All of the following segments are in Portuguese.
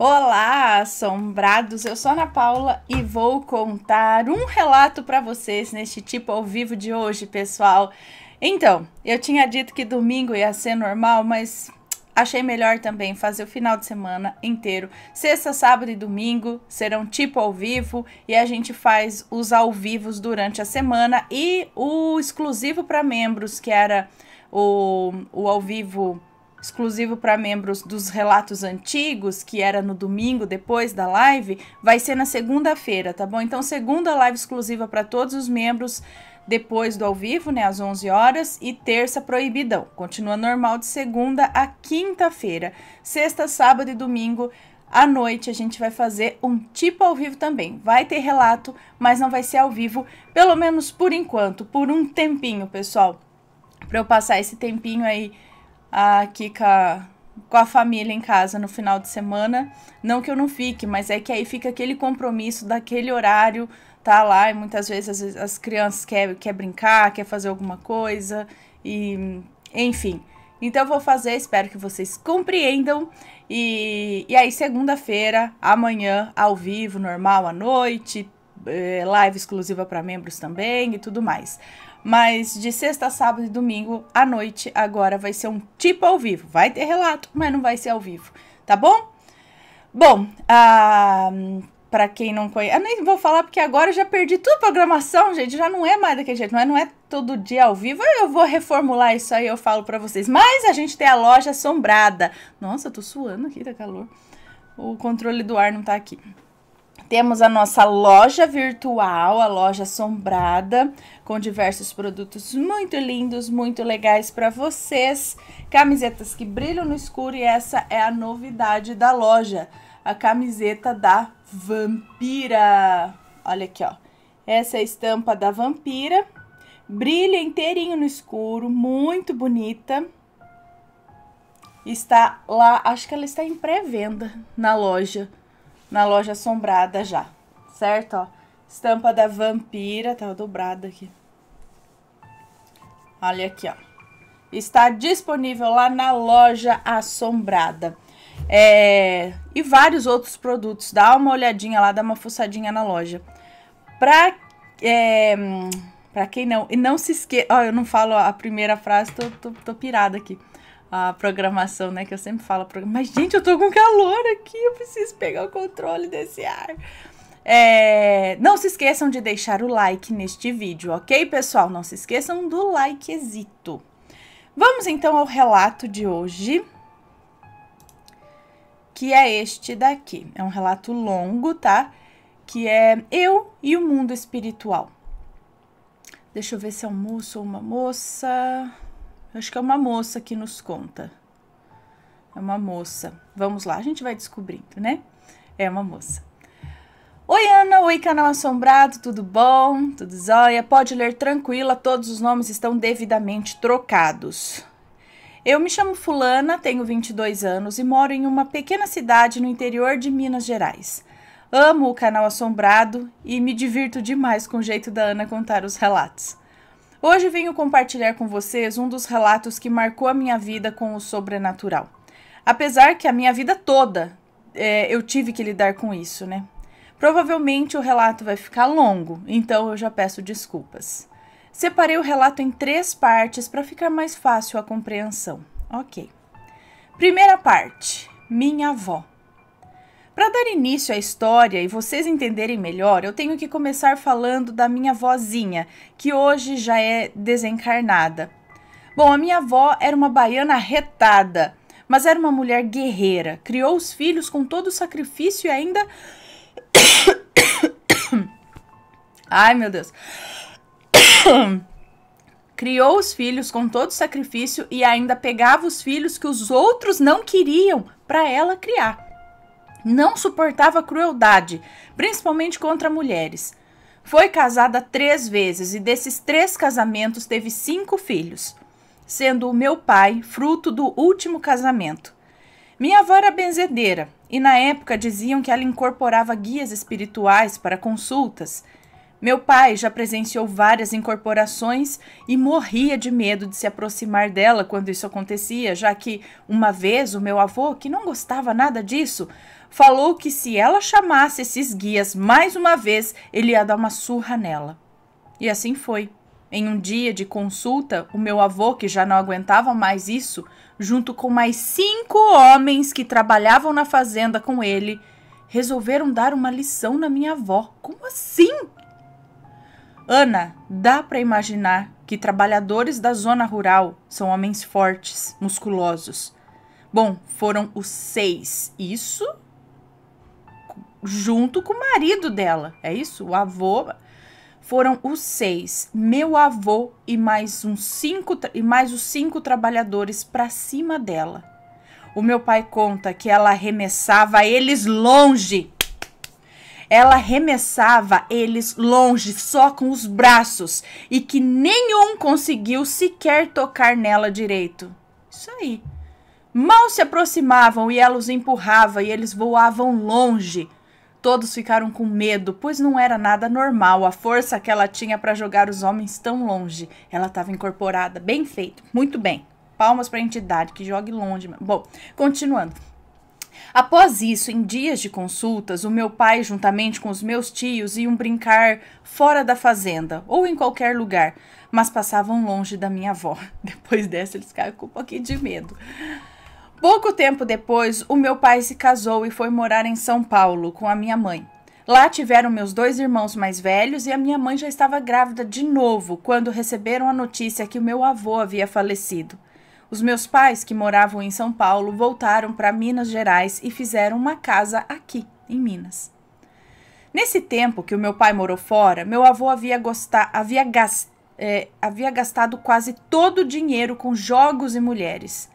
Olá, assombrados! Eu sou a Ana Paula e vou contar um relato para vocês neste tipo ao vivo de hoje, pessoal. Então, eu tinha dito que domingo ia ser normal, mas achei melhor também fazer o final de semana inteiro. Sexta, sábado e domingo serão tipo ao vivo e a gente faz os ao vivos durante a semana e o exclusivo para membros, que era o, o ao vivo exclusivo para membros dos relatos antigos, que era no domingo depois da live, vai ser na segunda-feira, tá bom? Então, segunda live exclusiva para todos os membros depois do ao vivo, né, às 11 horas, e terça proibidão. Continua normal de segunda a quinta-feira. Sexta, sábado e domingo à noite a gente vai fazer um tipo ao vivo também. Vai ter relato, mas não vai ser ao vivo, pelo menos por enquanto, por um tempinho, pessoal. Para eu passar esse tempinho aí aqui com a, com a família em casa no final de semana. Não que eu não fique, mas é que aí fica aquele compromisso daquele horário, tá lá, e muitas vezes as, as crianças querem quer brincar, quer fazer alguma coisa, e enfim. Então eu vou fazer, espero que vocês compreendam. E, e aí, segunda-feira, amanhã, ao vivo, normal, à noite, eh, live exclusiva para membros também e tudo mais. Mas de sexta, sábado e domingo à noite, agora vai ser um tipo ao vivo. Vai ter relato, mas não vai ser ao vivo, tá bom? Bom, ah, para quem não conhece, eu nem vou falar porque agora eu já perdi tudo a programação, gente. Já não é mais daquele jeito, não é, não é todo dia ao vivo. Eu vou reformular isso aí, eu falo para vocês. Mas a gente tem a loja assombrada. Nossa, eu tô suando aqui, tá calor. O controle do ar não tá aqui. Temos a nossa loja virtual, a loja assombrada, com diversos produtos muito lindos, muito legais para vocês. Camisetas que brilham no escuro e essa é a novidade da loja, a camiseta da Vampira. Olha aqui, ó. Essa é a estampa da Vampira. Brilha inteirinho no escuro, muito bonita. Está lá, acho que ela está em pré-venda na loja, na loja assombrada já, certo? Ó, estampa da Vampira, tá dobrada aqui. Olha aqui, ó. Está disponível lá na loja Assombrada. É, e vários outros produtos. Dá uma olhadinha lá, dá uma fuçadinha na loja. Pra, é, pra quem não. E não se esqueça. Ó, eu não falo a primeira frase, tô, tô, tô pirada aqui a programação, né? Que eu sempre falo, mas gente, eu tô com calor aqui, eu preciso pegar o controle desse ar. É, não se esqueçam de deixar o like neste vídeo, ok, pessoal? Não se esqueçam do likezito. Vamos então ao relato de hoje, que é este daqui. É um relato longo, tá? Que é Eu e o Mundo Espiritual. Deixa eu ver se é um moço ou uma moça. Acho que é uma moça que nos conta. É uma moça. Vamos lá, a gente vai descobrindo, né? É uma moça. Oi, Ana, oi, canal Assombrado, tudo bom? Tudo jóia? Pode ler tranquila, todos os nomes estão devidamente trocados. Eu me chamo Fulana, tenho 22 anos e moro em uma pequena cidade no interior de Minas Gerais. Amo o canal Assombrado e me divirto demais com o jeito da Ana contar os relatos. Hoje venho compartilhar com vocês um dos relatos que marcou a minha vida com o sobrenatural. Apesar que a minha vida toda é, eu tive que lidar com isso, né? Provavelmente o relato vai ficar longo, então eu já peço desculpas. Separei o relato em três partes para ficar mais fácil a compreensão. Ok. Primeira parte: Minha avó. Para dar início à história e vocês entenderem melhor, eu tenho que começar falando da minha vozinha, que hoje já é desencarnada. Bom, a minha avó era uma baiana retada, mas era uma mulher guerreira, criou os filhos com todo o sacrifício e ainda Ai, meu Deus. Criou os filhos com todo sacrifício e ainda pegava os filhos que os outros não queriam para ela criar. Não suportava crueldade, principalmente contra mulheres. Foi casada três vezes e desses três casamentos teve cinco filhos, sendo o meu pai fruto do último casamento. Minha avó era benzedeira e na época diziam que ela incorporava guias espirituais para consultas meu pai já presenciou várias incorporações e morria de medo de se aproximar dela quando isso acontecia, já que uma vez o meu avô, que não gostava nada disso, falou que se ela chamasse esses guias mais uma vez, ele ia dar uma surra nela. E assim foi. Em um dia de consulta, o meu avô, que já não aguentava mais isso, junto com mais cinco homens que trabalhavam na fazenda com ele, resolveram dar uma lição na minha avó. Como assim? Ana, dá para imaginar que trabalhadores da zona rural são homens fortes, musculosos. Bom, foram os seis. Isso junto com o marido dela, é isso? O avô. Foram os seis, meu avô e mais uns cinco e mais os cinco trabalhadores para cima dela. O meu pai conta que ela arremessava eles longe ela arremessava eles longe só com os braços e que nenhum conseguiu sequer tocar nela direito. Isso aí. Mal se aproximavam e ela os empurrava e eles voavam longe. Todos ficaram com medo, pois não era nada normal a força que ela tinha para jogar os homens tão longe. Ela estava incorporada, bem feito, muito bem. Palmas para a entidade que jogue longe. Bom, continuando. Após isso, em dias de consultas, o meu pai, juntamente com os meus tios, iam brincar fora da fazenda ou em qualquer lugar, mas passavam longe da minha avó. Depois dessa, eles caíram com um pouquinho de medo. Pouco tempo depois, o meu pai se casou e foi morar em São Paulo com a minha mãe. Lá tiveram meus dois irmãos mais velhos e a minha mãe já estava grávida de novo quando receberam a notícia que o meu avô havia falecido. Os meus pais, que moravam em São Paulo, voltaram para Minas Gerais e fizeram uma casa aqui, em Minas. Nesse tempo que o meu pai morou fora, meu avô havia, gostar, havia, é, havia gastado quase todo o dinheiro com jogos e mulheres.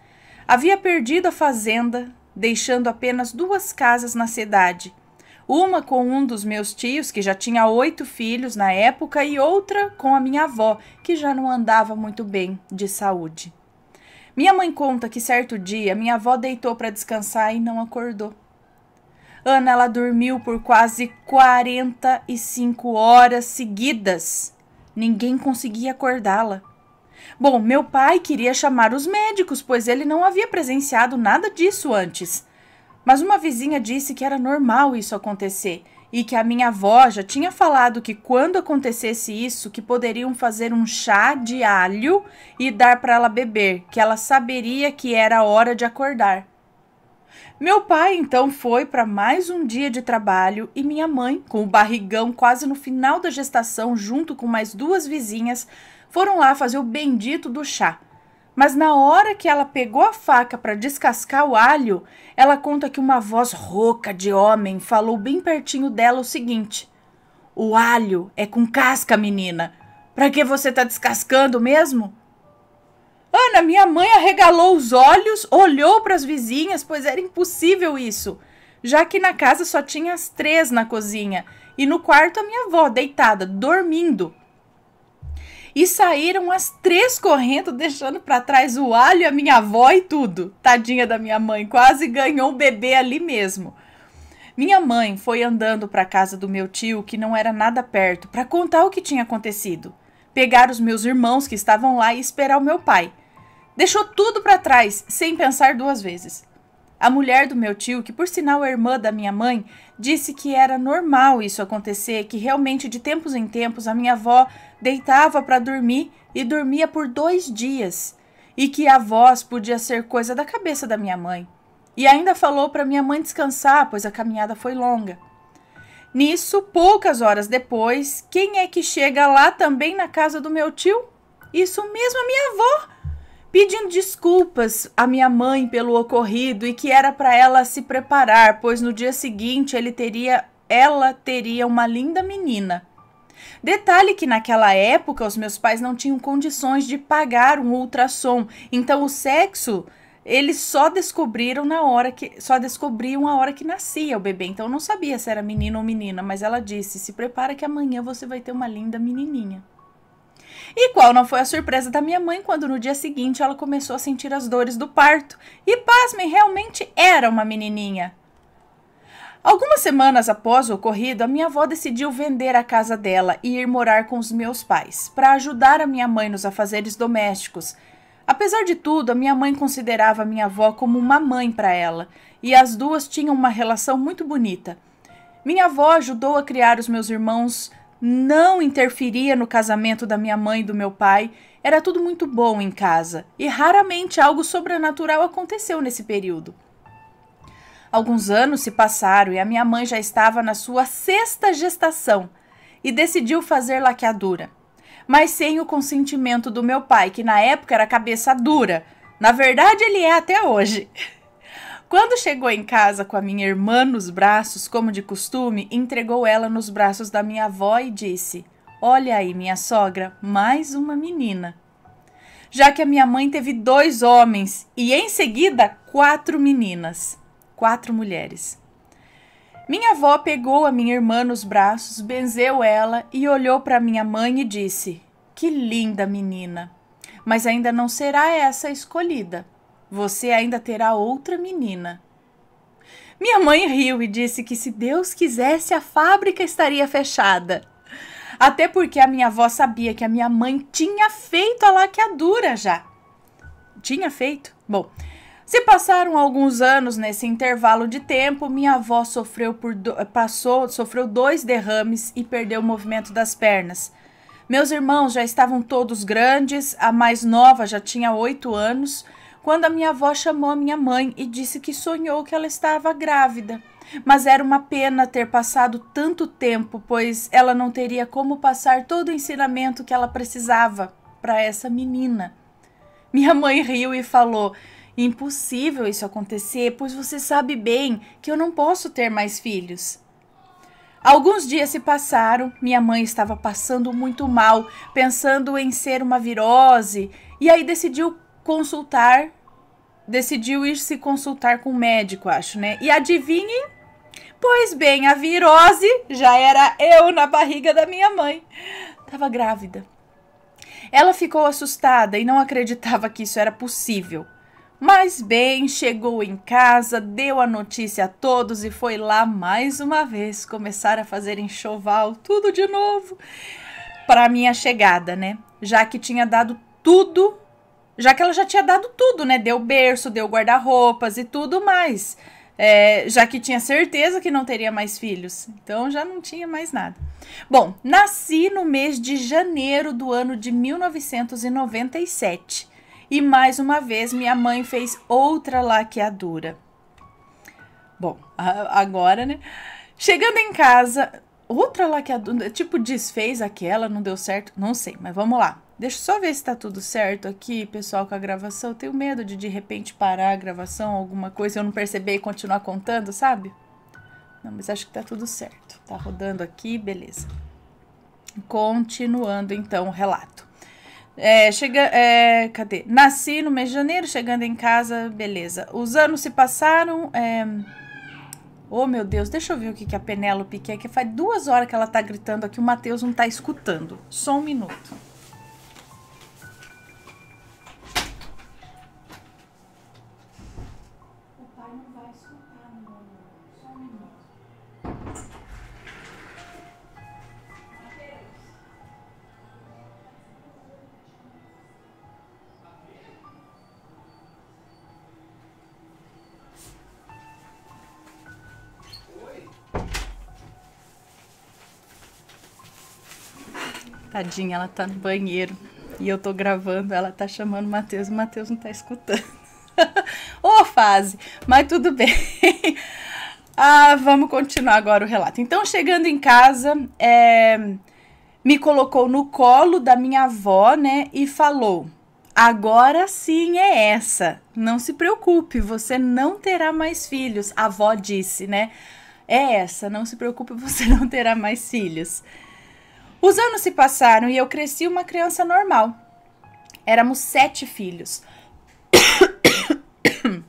Havia perdido a fazenda, deixando apenas duas casas na cidade. Uma com um dos meus tios, que já tinha oito filhos na época, e outra com a minha avó, que já não andava muito bem de saúde. Minha mãe conta que certo dia minha avó deitou para descansar e não acordou. Ana ela dormiu por quase 45 horas seguidas. Ninguém conseguia acordá-la. Bom, meu pai queria chamar os médicos, pois ele não havia presenciado nada disso antes. Mas uma vizinha disse que era normal isso acontecer e que a minha avó já tinha falado que quando acontecesse isso, que poderiam fazer um chá de alho e dar para ela beber, que ela saberia que era hora de acordar. Meu pai então foi para mais um dia de trabalho e minha mãe, com o barrigão quase no final da gestação, junto com mais duas vizinhas, foram lá fazer o bendito do chá mas na hora que ela pegou a faca para descascar o alho, ela conta que uma voz rouca de homem falou bem pertinho dela o seguinte: O alho é com casca, menina. Para que você tá descascando mesmo? Ana, minha mãe arregalou os olhos, olhou para as vizinhas, pois era impossível isso, já que na casa só tinha as três na cozinha e no quarto a minha avó deitada, dormindo e saíram as três correndo, deixando para trás o alho, a minha avó e tudo. Tadinha da minha mãe, quase ganhou o bebê ali mesmo. Minha mãe foi andando para a casa do meu tio, que não era nada perto, para contar o que tinha acontecido, pegar os meus irmãos que estavam lá e esperar o meu pai. Deixou tudo para trás, sem pensar duas vezes. A mulher do meu tio, que por sinal é irmã da minha mãe, disse que era normal isso acontecer, que realmente de tempos em tempos a minha avó deitava para dormir e dormia por dois dias, e que a voz podia ser coisa da cabeça da minha mãe. E ainda falou para minha mãe descansar, pois a caminhada foi longa. Nisso, poucas horas depois, quem é que chega lá também na casa do meu tio? Isso mesmo, a minha avó! pedindo desculpas à minha mãe pelo ocorrido e que era para ela se preparar, pois no dia seguinte ele teria, ela teria uma linda menina. Detalhe que naquela época os meus pais não tinham condições de pagar um ultrassom, então o sexo eles só descobriram na hora que só descobriam a hora que nascia o bebê. Então eu não sabia se era menino ou menina, mas ela disse: "Se prepara que amanhã você vai ter uma linda menininha". E qual não foi a surpresa da minha mãe quando no dia seguinte ela começou a sentir as dores do parto e, pasmem, realmente era uma menininha. Algumas semanas após o ocorrido, a minha avó decidiu vender a casa dela e ir morar com os meus pais para ajudar a minha mãe nos afazeres domésticos. Apesar de tudo, a minha mãe considerava a minha avó como uma mãe para ela e as duas tinham uma relação muito bonita. Minha avó ajudou a criar os meus irmãos não interferia no casamento da minha mãe e do meu pai. Era tudo muito bom em casa e raramente algo sobrenatural aconteceu nesse período. Alguns anos se passaram e a minha mãe já estava na sua sexta gestação e decidiu fazer laqueadura, mas sem o consentimento do meu pai, que na época era cabeça dura. Na verdade, ele é até hoje. Quando chegou em casa com a minha irmã nos braços, como de costume, entregou ela nos braços da minha avó e disse: Olha aí, minha sogra, mais uma menina. Já que a minha mãe teve dois homens e em seguida quatro meninas, quatro mulheres. Minha avó pegou a minha irmã nos braços, benzeu ela e olhou para minha mãe e disse: Que linda menina! Mas ainda não será essa a escolhida. Você ainda terá outra menina. Minha mãe riu e disse que se Deus quisesse a fábrica estaria fechada. Até porque a minha avó sabia que a minha mãe tinha feito a laqueadura já. Tinha feito? Bom, se passaram alguns anos nesse intervalo de tempo, minha avó sofreu por do... passou, sofreu dois derrames e perdeu o movimento das pernas. Meus irmãos já estavam todos grandes, a mais nova já tinha oito anos quando a minha avó chamou a minha mãe e disse que sonhou que ela estava grávida. Mas era uma pena ter passado tanto tempo, pois ela não teria como passar todo o ensinamento que ela precisava para essa menina. Minha mãe riu e falou: Impossível isso acontecer, pois você sabe bem que eu não posso ter mais filhos. Alguns dias se passaram, minha mãe estava passando muito mal, pensando em ser uma virose, e aí decidiu consultar, decidiu ir se consultar com o médico, acho, né? E adivinhem? Pois bem, a virose já era eu na barriga da minha mãe. Tava grávida. Ela ficou assustada e não acreditava que isso era possível. Mas bem, chegou em casa, deu a notícia a todos e foi lá mais uma vez começar a fazer enxoval, tudo de novo, para minha chegada, né? Já que tinha dado tudo já que ela já tinha dado tudo, né? Deu berço, deu guarda-roupas e tudo mais. É, já que tinha certeza que não teria mais filhos. Então já não tinha mais nada. Bom, nasci no mês de janeiro do ano de 1997. E mais uma vez minha mãe fez outra laqueadura. Bom, agora, né? Chegando em casa, outra laqueadura, tipo desfez aquela, não deu certo, não sei, mas vamos lá. Deixa eu só ver se tá tudo certo aqui, pessoal, com a gravação. Eu tenho medo de de repente parar a gravação, alguma coisa, eu não perceber e continuar contando, sabe? Não, mas acho que tá tudo certo. Tá rodando aqui, beleza. Continuando então o relato. É, chega, é, cadê? Nasci no mês de janeiro, chegando em casa, beleza. Os anos se passaram. É... Oh, meu Deus, deixa eu ver o que, que a Penélope quer, que faz duas horas que ela tá gritando aqui, o Matheus não tá escutando. Só um minuto. Tadinha, ela tá no banheiro e eu tô gravando, ela tá chamando o Matheus, o Matheus não tá escutando. Ô, fase! Mas tudo bem. ah, vamos continuar agora o relato. Então, chegando em casa, é, me colocou no colo da minha avó, né? E falou: Agora sim é essa. Não se preocupe, você não terá mais filhos. A avó disse, né? É essa, não se preocupe, você não terá mais filhos. Os anos se passaram e eu cresci uma criança normal. Éramos sete filhos.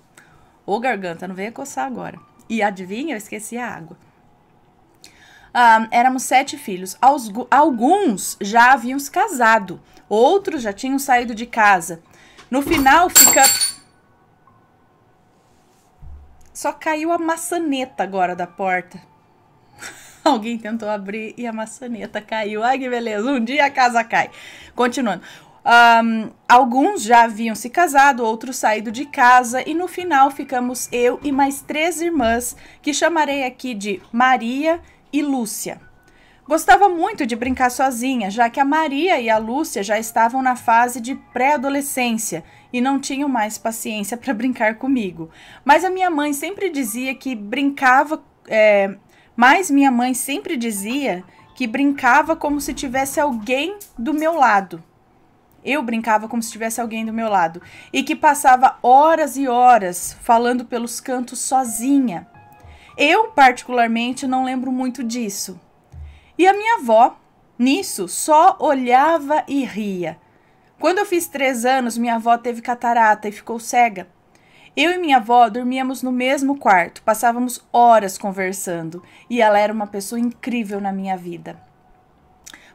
Ô, garganta, não veio coçar agora. E adivinha, eu esqueci a água. Um, éramos sete filhos. alguns já haviam se casado, outros já tinham saído de casa. No final fica. Só caiu a maçaneta agora da porta. Alguém tentou abrir e a maçaneta caiu. Ai, que beleza! Um dia a casa cai. Continuando. Um, alguns já haviam se casado, outros saído de casa, e no final ficamos eu e mais três irmãs, que chamarei aqui de Maria e Lúcia. Gostava muito de brincar sozinha, já que a Maria e a Lúcia já estavam na fase de pré-adolescência e não tinham mais paciência para brincar comigo. Mas a minha mãe sempre dizia que brincava é, mas minha mãe sempre dizia que brincava como se tivesse alguém do meu lado. Eu brincava como se tivesse alguém do meu lado e que passava horas e horas falando pelos cantos sozinha. Eu, particularmente, não lembro muito disso. E a minha avó, nisso, só olhava e ria. Quando eu fiz três anos, minha avó teve catarata e ficou cega. Eu e minha avó dormíamos no mesmo quarto, passávamos horas conversando e ela era uma pessoa incrível na minha vida.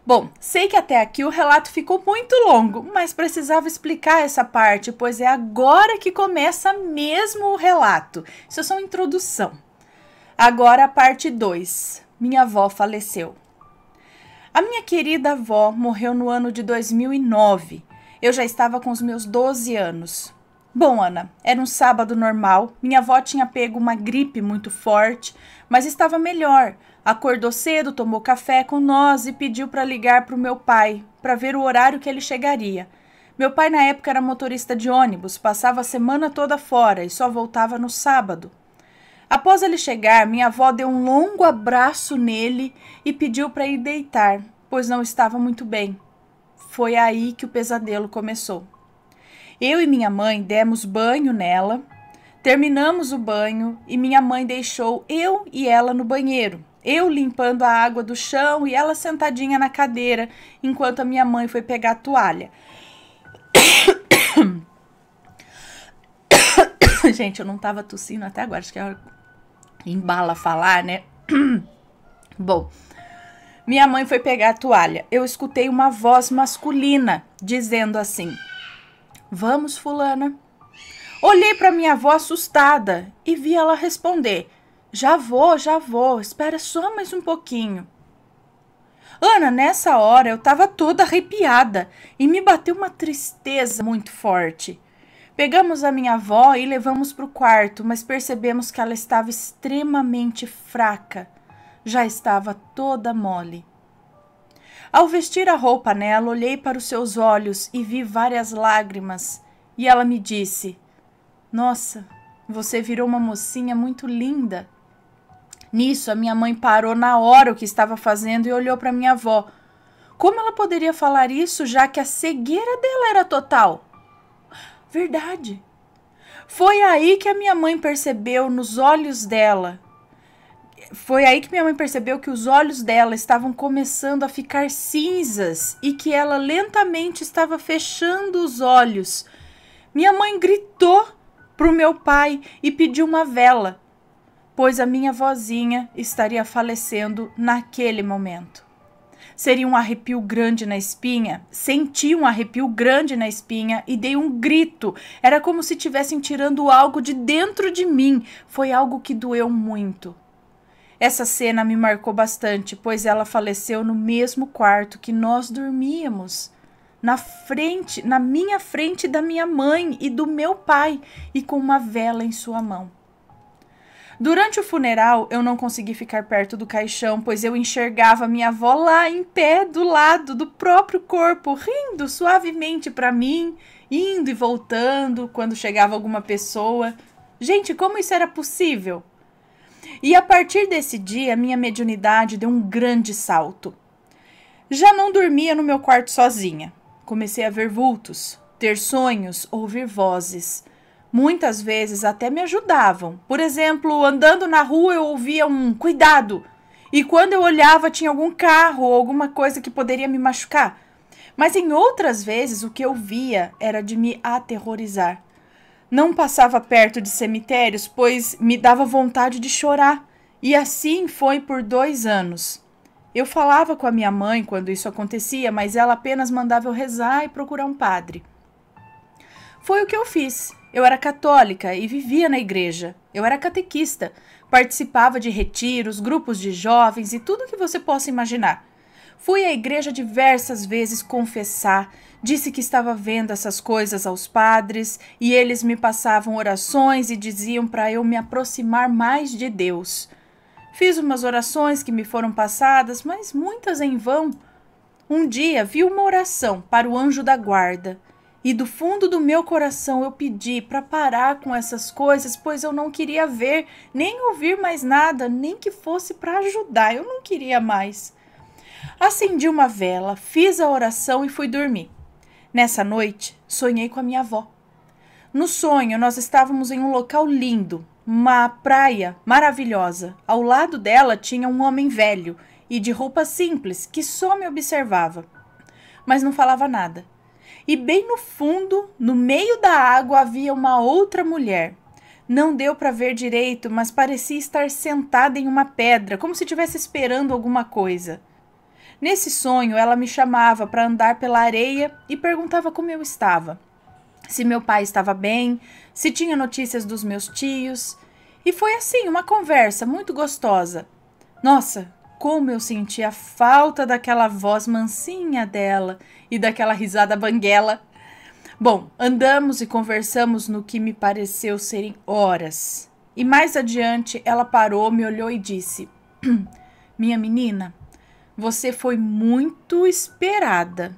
Bom, sei que até aqui o relato ficou muito longo, mas precisava explicar essa parte, pois é agora que começa mesmo o relato. Isso é só uma introdução. Agora a parte 2. Minha avó faleceu. A minha querida avó morreu no ano de 2009. Eu já estava com os meus 12 anos. Bom, Ana, era um sábado normal. Minha avó tinha pego uma gripe muito forte, mas estava melhor. Acordou cedo, tomou café com nós e pediu para ligar para o meu pai para ver o horário que ele chegaria. Meu pai, na época, era motorista de ônibus, passava a semana toda fora e só voltava no sábado. Após ele chegar, minha avó deu um longo abraço nele e pediu para ir deitar, pois não estava muito bem. Foi aí que o pesadelo começou. Eu e minha mãe demos banho nela, terminamos o banho e minha mãe deixou eu e ela no banheiro. Eu limpando a água do chão e ela sentadinha na cadeira enquanto a minha mãe foi pegar a toalha. Gente, eu não tava tossindo até agora, acho que é embala falar, né? Bom, minha mãe foi pegar a toalha. Eu escutei uma voz masculina dizendo assim: Vamos, Fulana. Olhei para minha avó assustada e vi ela responder: Já vou, já vou, espera só mais um pouquinho. Ana, nessa hora eu estava toda arrepiada e me bateu uma tristeza muito forte. Pegamos a minha avó e levamos para o quarto, mas percebemos que ela estava extremamente fraca. Já estava toda mole. Ao vestir a roupa nela, olhei para os seus olhos e vi várias lágrimas. E ela me disse: Nossa, você virou uma mocinha muito linda. Nisso, a minha mãe parou na hora o que estava fazendo e olhou para minha avó. Como ela poderia falar isso, já que a cegueira dela era total? Verdade. Foi aí que a minha mãe percebeu nos olhos dela foi aí que minha mãe percebeu que os olhos dela estavam começando a ficar cinzas e que ela lentamente estava fechando os olhos. Minha mãe gritou para o meu pai e pediu uma vela, pois a minha vozinha estaria falecendo naquele momento. Seria um arrepio grande na espinha. Senti um arrepio grande na espinha e dei um grito. Era como se estivessem tirando algo de dentro de mim. Foi algo que doeu muito. Essa cena me marcou bastante, pois ela faleceu no mesmo quarto que nós dormíamos, na frente, na minha frente da minha mãe e do meu pai, e com uma vela em sua mão. Durante o funeral, eu não consegui ficar perto do caixão, pois eu enxergava minha avó lá em pé do lado do próprio corpo, rindo suavemente para mim, indo e voltando quando chegava alguma pessoa. Gente, como isso era possível? E a partir desse dia, minha mediunidade deu um grande salto. Já não dormia no meu quarto sozinha. Comecei a ver vultos, ter sonhos, ouvir vozes. Muitas vezes até me ajudavam. Por exemplo, andando na rua eu ouvia um cuidado. E quando eu olhava, tinha algum carro ou alguma coisa que poderia me machucar. Mas em outras vezes, o que eu via era de me aterrorizar. Não passava perto de cemitérios, pois me dava vontade de chorar, e assim foi por dois anos. Eu falava com a minha mãe quando isso acontecia, mas ela apenas mandava eu rezar e procurar um padre. Foi o que eu fiz. Eu era católica e vivia na igreja. Eu era catequista, participava de retiros, grupos de jovens e tudo que você possa imaginar. Fui à igreja diversas vezes confessar, Disse que estava vendo essas coisas aos padres e eles me passavam orações e diziam para eu me aproximar mais de Deus. Fiz umas orações que me foram passadas, mas muitas em vão. Um dia vi uma oração para o anjo da guarda e do fundo do meu coração eu pedi para parar com essas coisas, pois eu não queria ver, nem ouvir mais nada, nem que fosse para ajudar, eu não queria mais. Acendi uma vela, fiz a oração e fui dormir. Nessa noite, sonhei com a minha avó. No sonho, nós estávamos em um local lindo, uma praia maravilhosa. Ao lado dela tinha um homem velho e de roupa simples que só me observava, mas não falava nada. E bem no fundo, no meio da água, havia uma outra mulher. Não deu para ver direito, mas parecia estar sentada em uma pedra, como se estivesse esperando alguma coisa. Nesse sonho, ela me chamava para andar pela areia e perguntava como eu estava. Se meu pai estava bem, se tinha notícias dos meus tios. E foi assim, uma conversa muito gostosa. Nossa, como eu sentia a falta daquela voz mansinha dela e daquela risada banguela. Bom, andamos e conversamos no que me pareceu serem horas. E mais adiante, ela parou, me olhou e disse: Minha menina, você foi muito esperada.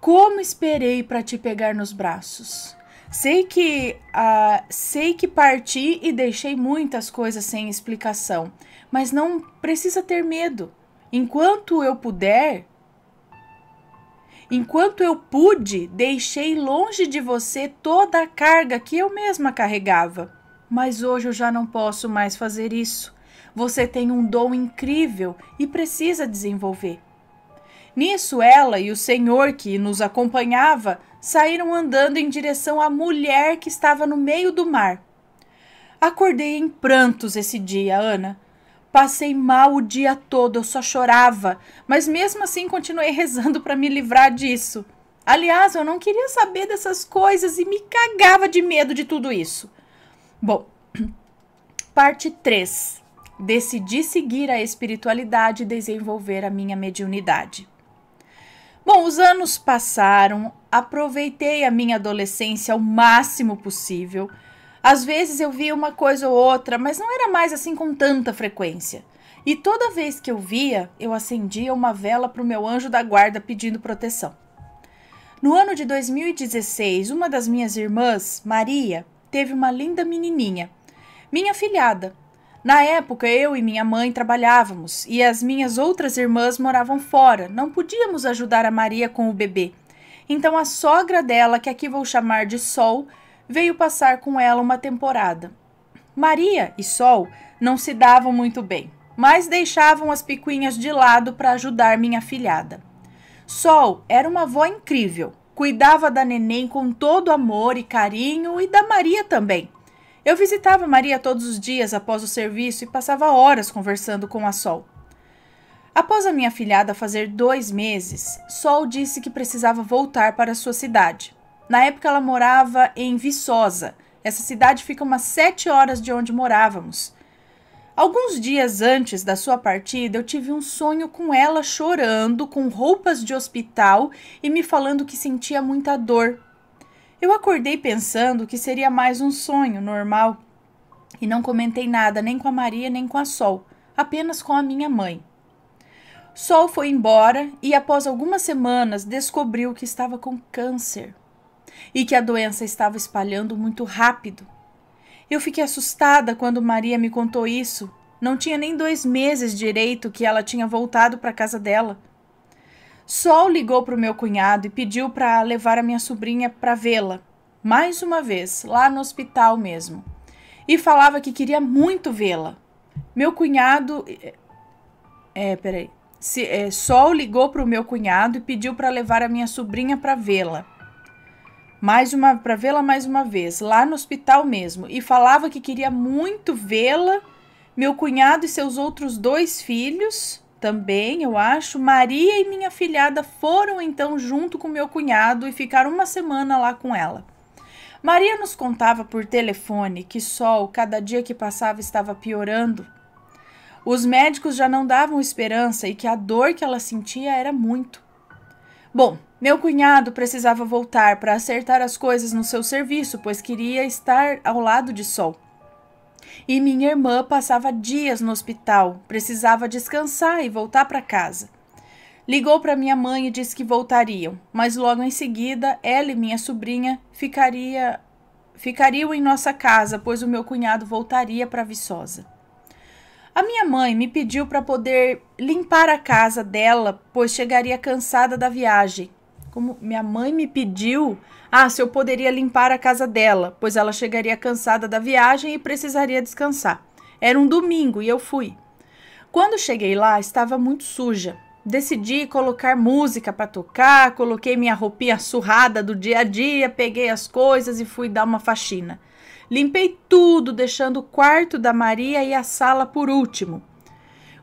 Como esperei para te pegar nos braços. Sei que uh, sei que parti e deixei muitas coisas sem explicação, mas não precisa ter medo. Enquanto eu puder, enquanto eu pude, deixei longe de você toda a carga que eu mesma carregava. Mas hoje eu já não posso mais fazer isso. Você tem um dom incrível e precisa desenvolver. Nisso, ela e o senhor que nos acompanhava saíram andando em direção à mulher que estava no meio do mar. Acordei em prantos esse dia, Ana. Passei mal o dia todo, eu só chorava, mas mesmo assim continuei rezando para me livrar disso. Aliás, eu não queria saber dessas coisas e me cagava de medo de tudo isso. Bom, parte 3 decidi seguir a espiritualidade e desenvolver a minha mediunidade. Bom, os anos passaram, aproveitei a minha adolescência ao máximo possível. Às vezes eu via uma coisa ou outra, mas não era mais assim com tanta frequência. E toda vez que eu via, eu acendia uma vela para o meu anjo da guarda pedindo proteção. No ano de 2016, uma das minhas irmãs, Maria, teve uma linda menininha, minha filhada, na época, eu e minha mãe trabalhávamos e as minhas outras irmãs moravam fora, não podíamos ajudar a Maria com o bebê. Então, a sogra dela, que aqui vou chamar de Sol, veio passar com ela uma temporada. Maria e Sol não se davam muito bem, mas deixavam as picuinhas de lado para ajudar minha filhada. Sol era uma avó incrível, cuidava da neném com todo amor e carinho e da Maria também. Eu visitava Maria todos os dias após o serviço e passava horas conversando com a Sol. Após a minha filhada fazer dois meses, Sol disse que precisava voltar para sua cidade. Na época, ela morava em Viçosa. Essa cidade fica umas sete horas de onde morávamos. Alguns dias antes da sua partida, eu tive um sonho com ela chorando, com roupas de hospital e me falando que sentia muita dor eu acordei pensando que seria mais um sonho normal e não comentei nada nem com a Maria nem com a Sol, apenas com a minha mãe. Sol foi embora e, após algumas semanas, descobriu que estava com câncer e que a doença estava espalhando muito rápido. Eu fiquei assustada quando Maria me contou isso. Não tinha nem dois meses direito que ela tinha voltado para casa dela. Sol ligou para o meu cunhado e pediu para levar a minha sobrinha para vê-la, mais uma vez, lá no hospital mesmo. E falava que queria muito vê-la. Meu cunhado. É, peraí. Se, é, Sol ligou para o meu cunhado e pediu para levar a minha sobrinha para vê-la. Mais uma para vê-la mais uma vez, lá no hospital mesmo, e falava que queria muito vê-la. Meu cunhado e seus outros dois filhos também, eu acho, Maria e minha filhada foram então junto com meu cunhado e ficaram uma semana lá com ela. Maria nos contava por telefone que Sol, cada dia que passava, estava piorando. Os médicos já não davam esperança e que a dor que ela sentia era muito. Bom, meu cunhado precisava voltar para acertar as coisas no seu serviço, pois queria estar ao lado de Sol. E minha irmã passava dias no hospital, precisava descansar e voltar para casa. Ligou para minha mãe e disse que voltariam, mas logo em seguida ela e minha sobrinha ficaria, ficariam em nossa casa, pois o meu cunhado voltaria para Viçosa. A minha mãe me pediu para poder limpar a casa dela, pois chegaria cansada da viagem. Como minha mãe me pediu ah, se eu poderia limpar a casa dela, pois ela chegaria cansada da viagem e precisaria descansar. Era um domingo e eu fui. Quando cheguei lá, estava muito suja. Decidi colocar música para tocar, coloquei minha roupinha surrada do dia a dia, peguei as coisas e fui dar uma faxina. Limpei tudo, deixando o quarto da Maria e a sala por último.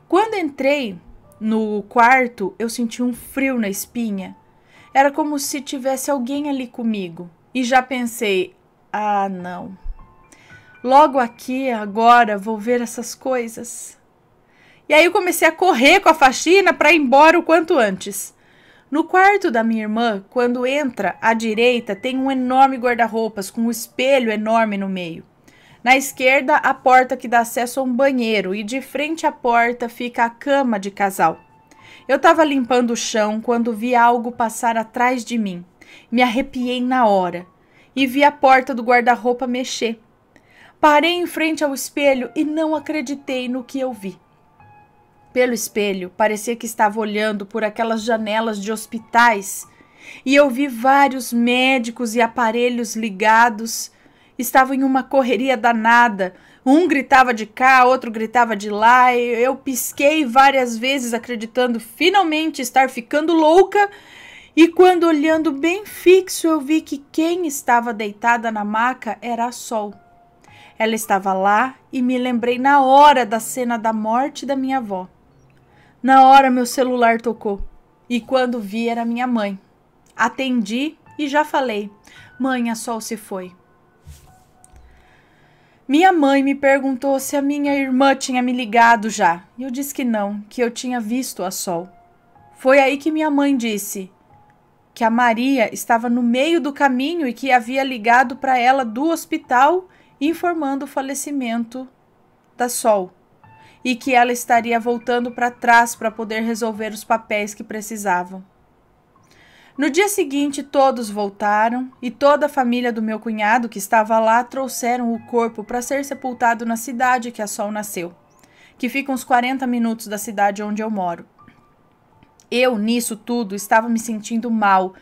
Quando entrei no quarto, eu senti um frio na espinha. Era como se tivesse alguém ali comigo. E já pensei: ah, não. Logo aqui, agora, vou ver essas coisas. E aí eu comecei a correr com a faxina para ir embora o quanto antes. No quarto da minha irmã, quando entra à direita, tem um enorme guarda-roupas com um espelho enorme no meio. Na esquerda, a porta que dá acesso a um banheiro e de frente à porta fica a cama de casal. Eu estava limpando o chão quando vi algo passar atrás de mim. Me arrepiei na hora e vi a porta do guarda-roupa mexer. Parei em frente ao espelho e não acreditei no que eu vi. Pelo espelho, parecia que estava olhando por aquelas janelas de hospitais e eu vi vários médicos e aparelhos ligados. Estavam em uma correria danada, um gritava de cá, outro gritava de lá. E eu pisquei várias vezes, acreditando finalmente estar ficando louca. E quando olhando bem fixo, eu vi que quem estava deitada na maca era a Sol. Ela estava lá e me lembrei na hora da cena da morte da minha avó. Na hora, meu celular tocou. E quando vi, era minha mãe. Atendi e já falei: Mãe, a Sol se foi. Minha mãe me perguntou se a minha irmã tinha me ligado já, e eu disse que não, que eu tinha visto a sol. Foi aí que minha mãe disse que a Maria estava no meio do caminho e que havia ligado para ela do hospital informando o falecimento da Sol e que ela estaria voltando para trás para poder resolver os papéis que precisavam. No dia seguinte, todos voltaram e toda a família do meu cunhado que estava lá trouxeram o corpo para ser sepultado na cidade que a Sol nasceu, que fica uns 40 minutos da cidade onde eu moro. Eu, nisso tudo, estava me sentindo mal,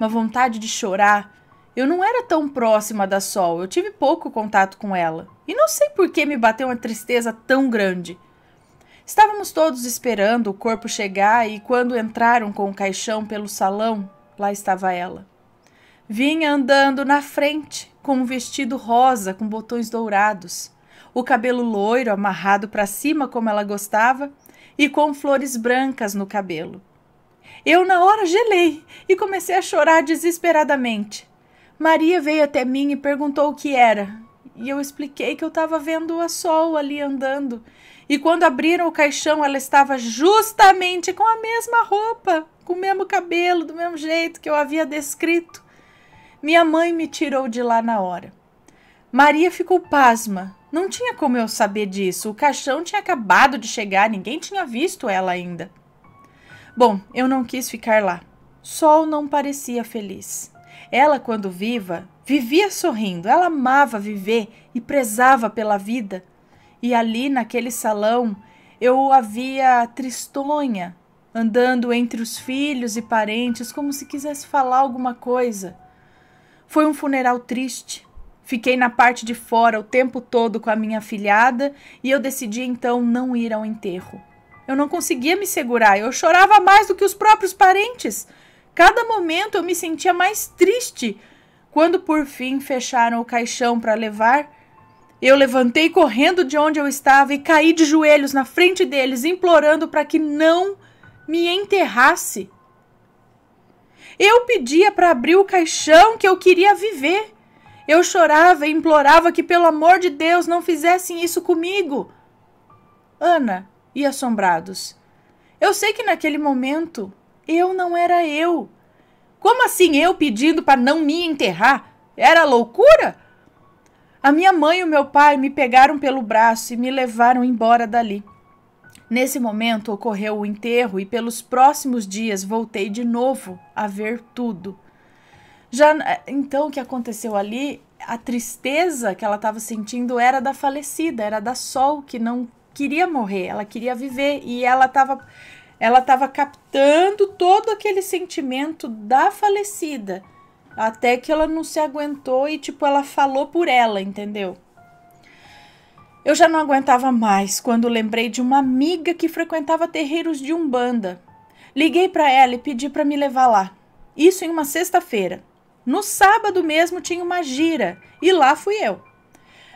uma vontade de chorar. Eu não era tão próxima da Sol, eu tive pouco contato com ela. E não sei por que me bateu uma tristeza tão grande. Estávamos todos esperando o corpo chegar e quando entraram com o caixão pelo salão, lá estava ela. Vinha andando na frente, com um vestido rosa com botões dourados, o cabelo loiro amarrado para cima como ela gostava e com flores brancas no cabelo. Eu, na hora, gelei e comecei a chorar desesperadamente. Maria veio até mim e perguntou o que era. E eu expliquei que eu estava vendo a sol ali andando. E quando abriram o caixão, ela estava justamente com a mesma roupa com o mesmo cabelo, do mesmo jeito que eu havia descrito. Minha mãe me tirou de lá na hora. Maria ficou pasma. Não tinha como eu saber disso. O caixão tinha acabado de chegar, ninguém tinha visto ela ainda. Bom, eu não quis ficar lá. Sol não parecia feliz. Ela, quando viva, vivia sorrindo, ela amava viver e prezava pela vida. E ali, naquele salão, eu a via tristonha, andando entre os filhos e parentes como se quisesse falar alguma coisa. Foi um funeral triste. Fiquei na parte de fora o tempo todo com a minha filhada e eu decidi então não ir ao enterro. Eu não conseguia me segurar, eu chorava mais do que os próprios parentes. Cada momento eu me sentia mais triste. Quando por fim fecharam o caixão para levar, eu levantei correndo de onde eu estava e caí de joelhos na frente deles, implorando para que não me enterrasse. Eu pedia para abrir o caixão que eu queria viver. Eu chorava e implorava que, pelo amor de Deus, não fizessem isso comigo. Ana e assombrados. Eu sei que naquele momento eu não era eu. Como assim eu pedindo para não me enterrar? Era loucura? A minha mãe e o meu pai me pegaram pelo braço e me levaram embora dali. Nesse momento ocorreu o enterro e pelos próximos dias voltei de novo a ver tudo. Já eh, então o que aconteceu ali, a tristeza que ela estava sentindo era da falecida, era da Sol que não queria morrer, ela queria viver e ela estava ela estava captando todo aquele sentimento da falecida, até que ela não se aguentou e tipo ela falou por ela, entendeu? Eu já não aguentava mais quando lembrei de uma amiga que frequentava terreiros de Umbanda. Liguei para ela e pedi para me levar lá. Isso em uma sexta-feira. No sábado mesmo tinha uma gira e lá fui eu.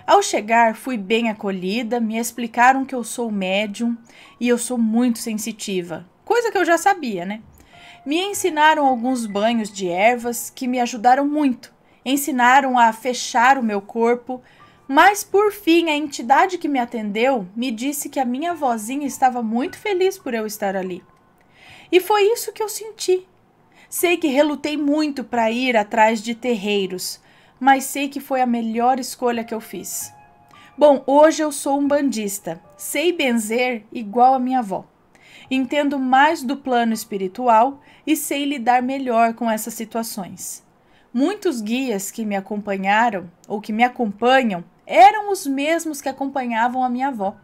Ao chegar, fui bem acolhida, me explicaram que eu sou médium e eu sou muito sensitiva, coisa que eu já sabia, né? Me ensinaram alguns banhos de ervas que me ajudaram muito. Ensinaram a fechar o meu corpo, mas por fim, a entidade que me atendeu me disse que a minha vozinha estava muito feliz por eu estar ali. E foi isso que eu senti. Sei que relutei muito para ir atrás de terreiros, mas sei que foi a melhor escolha que eu fiz. Bom, hoje eu sou um bandista, sei benzer igual a minha avó. Entendo mais do plano espiritual e sei lidar melhor com essas situações. Muitos guias que me acompanharam ou que me acompanham eram os mesmos que acompanhavam a minha avó.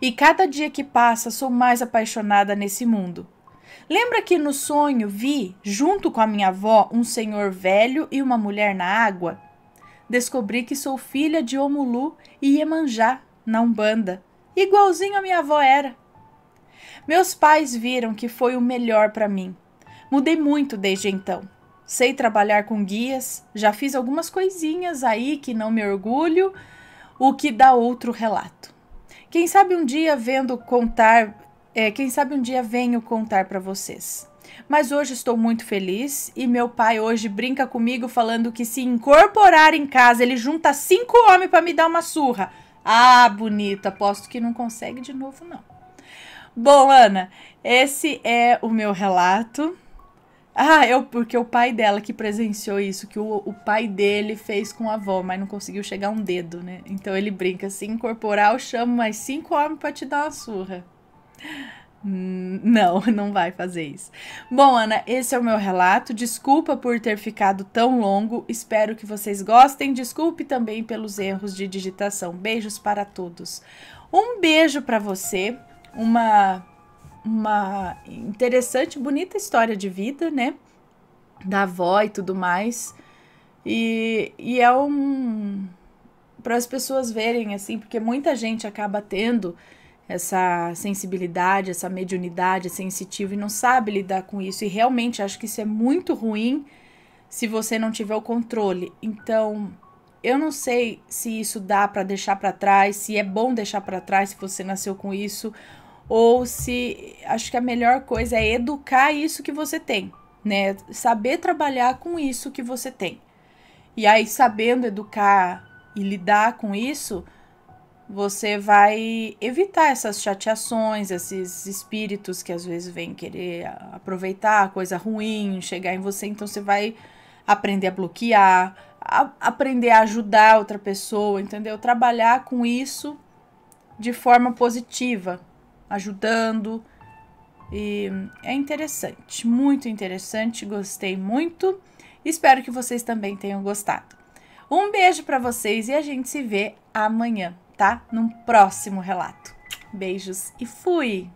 E cada dia que passa sou mais apaixonada nesse mundo. Lembra que no sonho vi, junto com a minha avó, um senhor velho e uma mulher na água? Descobri que sou filha de Omulu e Iemanjá, na Umbanda, igualzinho a minha avó era. Meus pais viram que foi o melhor para mim. Mudei muito desde então sei trabalhar com guias, já fiz algumas coisinhas aí que não me orgulho, o que dá outro relato. Quem sabe um dia vendo contar, é, quem sabe um dia venho contar para vocês. Mas hoje estou muito feliz e meu pai hoje brinca comigo falando que se incorporar em casa ele junta cinco homens para me dar uma surra. Ah, bonita, aposto que não consegue de novo não. Bom, Ana, esse é o meu relato. Ah, eu, é porque o pai dela que presenciou isso, que o, o pai dele fez com a avó, mas não conseguiu chegar um dedo, né? Então ele brinca assim, eu chamo mais cinco homens pra te dar uma surra. Não, não vai fazer isso. Bom, Ana, esse é o meu relato. Desculpa por ter ficado tão longo. Espero que vocês gostem. Desculpe também pelos erros de digitação. Beijos para todos. Um beijo para você. Uma uma interessante, bonita história de vida, né? Da avó e tudo mais. E, e é um. para as pessoas verem, assim, porque muita gente acaba tendo essa sensibilidade, essa mediunidade, é sensitivo e não sabe lidar com isso. E realmente acho que isso é muito ruim se você não tiver o controle. Então, eu não sei se isso dá para deixar para trás, se é bom deixar para trás se você nasceu com isso ou se acho que a melhor coisa é educar isso que você tem, né? Saber trabalhar com isso que você tem. E aí, sabendo educar e lidar com isso, você vai evitar essas chateações, esses espíritos que às vezes vêm querer aproveitar a coisa ruim, chegar em você. Então, você vai aprender a bloquear, a aprender a ajudar outra pessoa, entendeu? Trabalhar com isso de forma positiva, ajudando. E é interessante, muito interessante, gostei muito. Espero que vocês também tenham gostado. Um beijo para vocês e a gente se vê amanhã, tá? Num próximo relato. Beijos e fui!